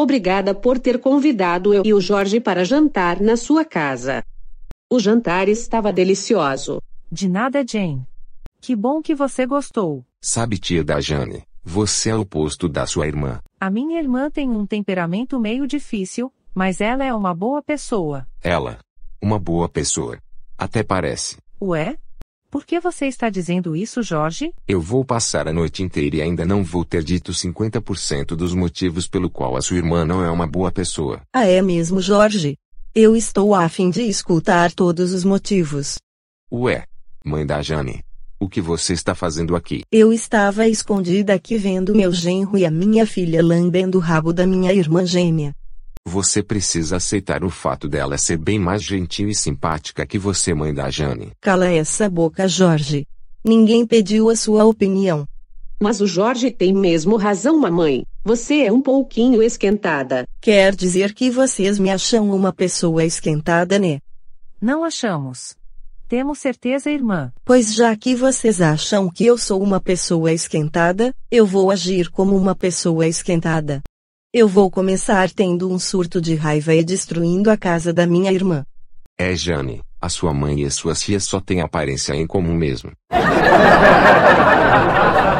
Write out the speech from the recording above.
Obrigada por ter convidado eu e o Jorge para jantar na sua casa. O jantar estava delicioso. De nada, Jane. Que bom que você gostou. Sabe, tia da Jane, você é o oposto da sua irmã. A minha irmã tem um temperamento meio difícil, mas ela é uma boa pessoa. Ela? Uma boa pessoa. Até parece. Ué? Por que você está dizendo isso, Jorge? Eu vou passar a noite inteira e ainda não vou ter dito 50% dos motivos pelo qual a sua irmã não é uma boa pessoa. Ah, é mesmo, Jorge? Eu estou a fim de escutar todos os motivos. Ué, mãe da Jane, o que você está fazendo aqui? Eu estava escondida aqui vendo meu genro e a minha filha lambendo o rabo da minha irmã gêmea. Você precisa aceitar o fato dela ser bem mais gentil e simpática que você, mãe da Jane. Cala essa boca, Jorge. Ninguém pediu a sua opinião. Mas o Jorge tem mesmo razão, mamãe. Você é um pouquinho esquentada. Quer dizer que vocês me acham uma pessoa esquentada, né? Não achamos. Temos certeza, irmã. Pois já que vocês acham que eu sou uma pessoa esquentada, eu vou agir como uma pessoa esquentada. Eu vou começar tendo um surto de raiva e destruindo a casa da minha irmã. É, Jane, a sua mãe e a sua tia só têm aparência em comum mesmo.